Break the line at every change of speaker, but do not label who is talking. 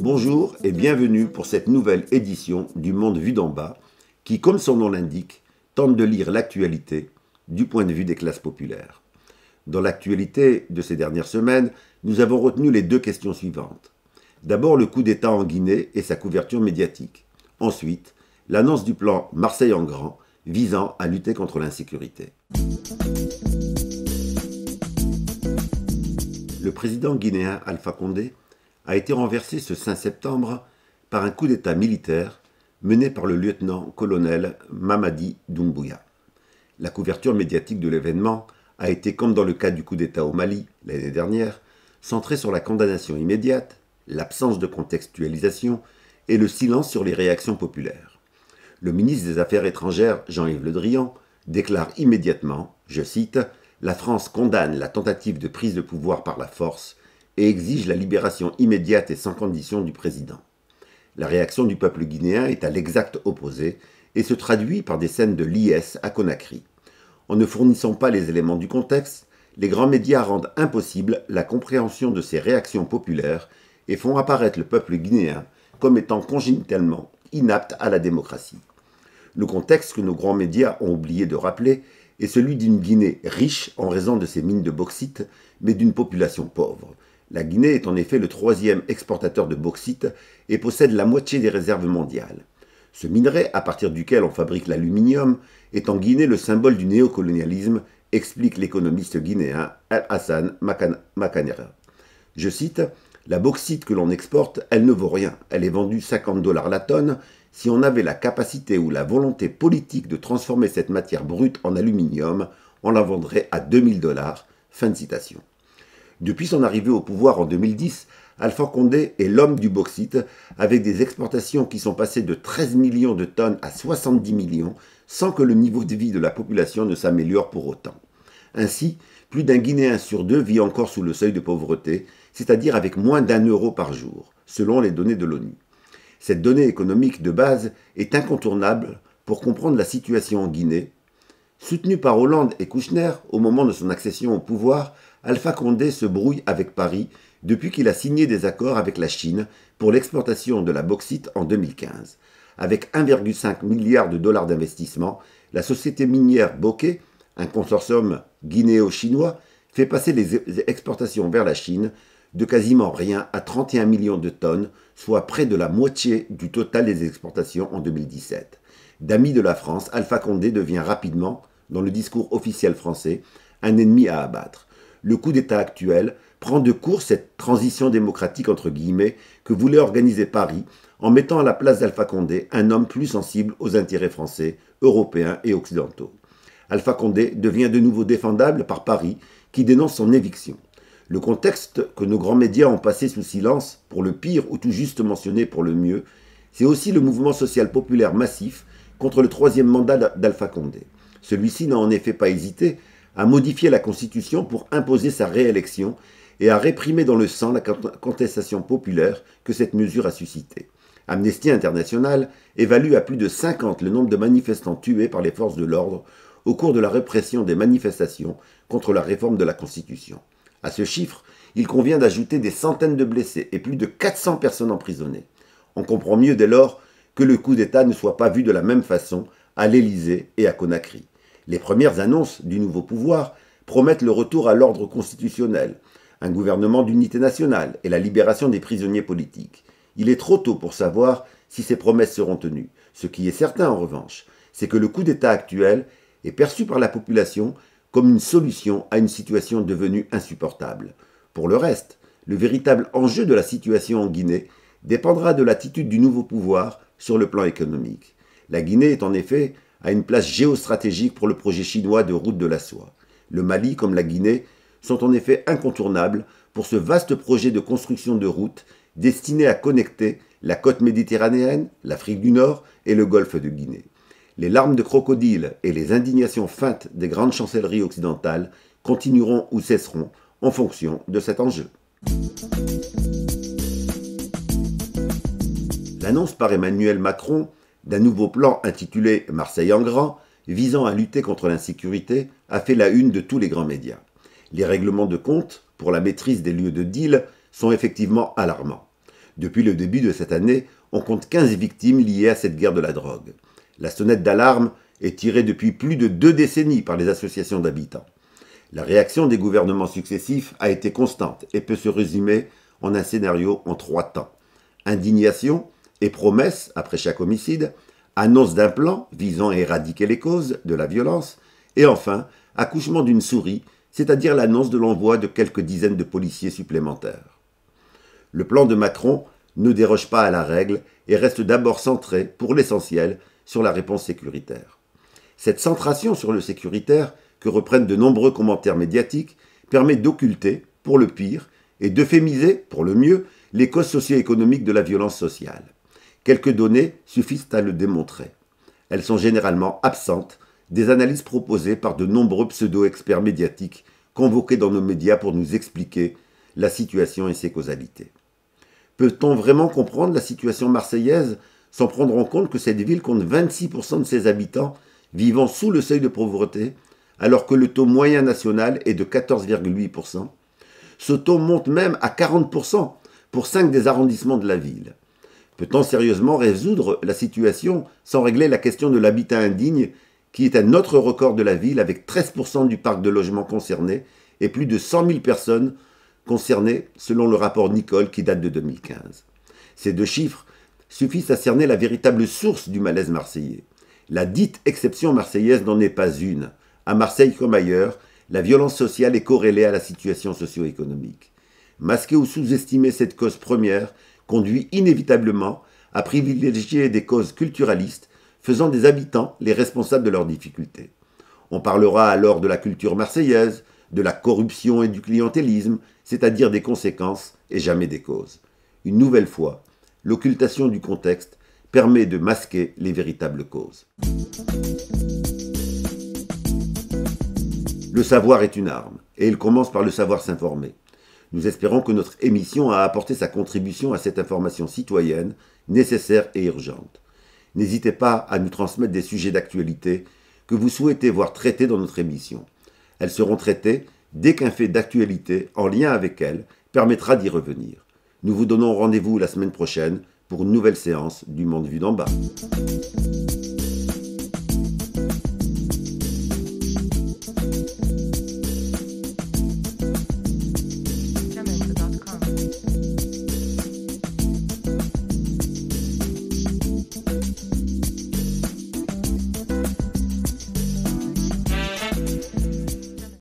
Bonjour et bienvenue pour cette nouvelle édition du Monde vu d'en bas, qui, comme son nom l'indique, tente de lire l'actualité du point de vue des classes populaires. Dans l'actualité de ces dernières semaines, nous avons retenu les deux questions suivantes. D'abord le coup d'État en Guinée et sa couverture médiatique. Ensuite, l'annonce du plan Marseille en grand visant à lutter contre l'insécurité. le président guinéen Alpha Condé a été renversé ce 5 septembre par un coup d'État militaire mené par le lieutenant-colonel Mamadi Doumbouya. La couverture médiatique de l'événement a été, comme dans le cas du coup d'État au Mali l'année dernière, centrée sur la condamnation immédiate, l'absence de contextualisation et le silence sur les réactions populaires. Le ministre des Affaires étrangères, Jean-Yves Le Drian, déclare immédiatement, je cite, la France condamne la tentative de prise de pouvoir par la force et exige la libération immédiate et sans condition du président. La réaction du peuple guinéen est à l'exact opposé et se traduit par des scènes de liesse à Conakry. En ne fournissant pas les éléments du contexte, les grands médias rendent impossible la compréhension de ces réactions populaires et font apparaître le peuple guinéen comme étant congénitalement inapte à la démocratie. Le contexte que nos grands médias ont oublié de rappeler et celui d'une Guinée riche en raison de ses mines de bauxite, mais d'une population pauvre. La Guinée est en effet le troisième exportateur de bauxite et possède la moitié des réserves mondiales. Ce minerai, à partir duquel on fabrique l'aluminium, est en Guinée le symbole du néocolonialisme, explique l'économiste guinéen Al-Hassan Makanera. Je cite la bauxite que l'on exporte, elle ne vaut rien. Elle est vendue 50 dollars la tonne. Si on avait la capacité ou la volonté politique de transformer cette matière brute en aluminium, on la vendrait à 2000 dollars. Fin de citation. Depuis son arrivée au pouvoir en 2010, Alpha Condé est l'homme du bauxite, avec des exportations qui sont passées de 13 millions de tonnes à 70 millions, sans que le niveau de vie de la population ne s'améliore pour autant. Ainsi, plus d'un Guinéen sur deux vit encore sous le seuil de pauvreté, c'est-à-dire avec moins d'un euro par jour, selon les données de l'ONU. Cette donnée économique de base est incontournable pour comprendre la situation en Guinée. Soutenu par Hollande et Kouchner au moment de son accession au pouvoir, Alpha Condé se brouille avec Paris depuis qu'il a signé des accords avec la Chine pour l'exportation de la bauxite en 2015. Avec 1,5 milliard de dollars d'investissement, la société minière Bokeh, un consortium guinéo-chinois fait passer e-, les exportations vers la Chine de quasiment rien à 31 millions de tonnes, soit près de la moitié du total des exportations en 2017. D'ami de la France, Alpha Condé devient rapidement, dans le discours officiel français, un ennemi à abattre. Le coup d'État actuel prend de court cette transition démocratique entre guillemets que voulait organiser Paris en mettant à la place d'Alpha Condé un homme plus sensible aux intérêts français, européens et occidentaux. Alpha Condé devient de nouveau défendable par Paris, qui dénonce son éviction. Le contexte que nos grands médias ont passé sous silence, pour le pire ou tout juste mentionné pour le mieux, c'est aussi le mouvement social populaire massif contre le troisième mandat d'Alpha Condé. Celui-ci n'a en effet pas hésité à modifier la Constitution pour imposer sa réélection et à réprimer dans le sang la contestation populaire que cette mesure a suscitée. Amnesty International évalue à plus de 50 le nombre de manifestants tués par les forces de l'ordre au cours de la répression des manifestations contre la réforme de la Constitution. À ce chiffre, il convient d'ajouter des centaines de blessés et plus de 400 personnes emprisonnées. On comprend mieux dès lors que le coup d'État ne soit pas vu de la même façon à l'Élysée et à Conakry. Les premières annonces du nouveau pouvoir promettent le retour à l'ordre constitutionnel, un gouvernement d'unité nationale et la libération des prisonniers politiques. Il est trop tôt pour savoir si ces promesses seront tenues. Ce qui est certain en revanche, c'est que le coup d'État actuel est perçue par la population comme une solution à une situation devenue insupportable. Pour le reste, le véritable enjeu de la situation en Guinée dépendra de l'attitude du nouveau pouvoir sur le plan économique. La Guinée est en effet à une place géostratégique pour le projet chinois de route de la soie. Le Mali comme la Guinée sont en effet incontournables pour ce vaste projet de construction de routes destiné à connecter la côte méditerranéenne, l'Afrique du Nord et le golfe de Guinée les larmes de crocodile et les indignations feintes des grandes chancelleries occidentales continueront ou cesseront en fonction de cet enjeu. L'annonce par Emmanuel Macron d'un nouveau plan intitulé Marseille en grand visant à lutter contre l'insécurité a fait la une de tous les grands médias. Les règlements de compte pour la maîtrise des lieux de deal sont effectivement alarmants. Depuis le début de cette année, on compte 15 victimes liées à cette guerre de la drogue. La sonnette d'alarme est tirée depuis plus de deux décennies par les associations d'habitants. La réaction des gouvernements successifs a été constante et peut se résumer en un scénario en trois temps. Indignation et promesse après chaque homicide, annonce d'un plan visant à éradiquer les causes de la violence, et enfin, accouchement d'une souris, c'est-à-dire l'annonce de l'envoi de quelques dizaines de policiers supplémentaires. Le plan de Macron ne déroge pas à la règle et reste d'abord centré, pour l'essentiel, sur la réponse sécuritaire. Cette centration sur le sécuritaire, que reprennent de nombreux commentaires médiatiques, permet d'occulter, pour le pire, et d'euphémiser, pour le mieux, les causes socio-économiques de la violence sociale. Quelques données suffisent à le démontrer. Elles sont généralement absentes des analyses proposées par de nombreux pseudo-experts médiatiques convoqués dans nos médias pour nous expliquer la situation et ses causalités. Peut-on vraiment comprendre la situation marseillaise sans prendre en compte que cette ville compte 26% de ses habitants vivant sous le seuil de pauvreté, alors que le taux moyen national est de 14,8%. Ce taux monte même à 40% pour 5 des arrondissements de la ville. Peut-on sérieusement résoudre la situation sans régler la question de l'habitat indigne, qui est un autre record de la ville avec 13% du parc de logements concerné et plus de 100 000 personnes concernées selon le rapport Nicole qui date de 2015 Ces deux chiffres suffisent à cerner la véritable source du malaise marseillais. La dite exception marseillaise n'en est pas une. À Marseille comme ailleurs, la violence sociale est corrélée à la situation socio-économique. Masquer ou sous-estimer cette cause première conduit inévitablement à privilégier des causes culturalistes, faisant des habitants les responsables de leurs difficultés. On parlera alors de la culture marseillaise, de la corruption et du clientélisme, c'est-à-dire des conséquences et jamais des causes. Une nouvelle fois, l'occultation du contexte permet de masquer les véritables causes. Le savoir est une arme, et il commence par le savoir s'informer. Nous espérons que notre émission a apporté sa contribution à cette information citoyenne, nécessaire et urgente. N'hésitez pas à nous transmettre des sujets d'actualité que vous souhaitez voir traités dans notre émission. Elles seront traitées dès qu'un fait d'actualité en lien avec elles permettra d'y revenir. Nous vous donnons rendez-vous la semaine prochaine pour une nouvelle séance du Monde vu d'en bas.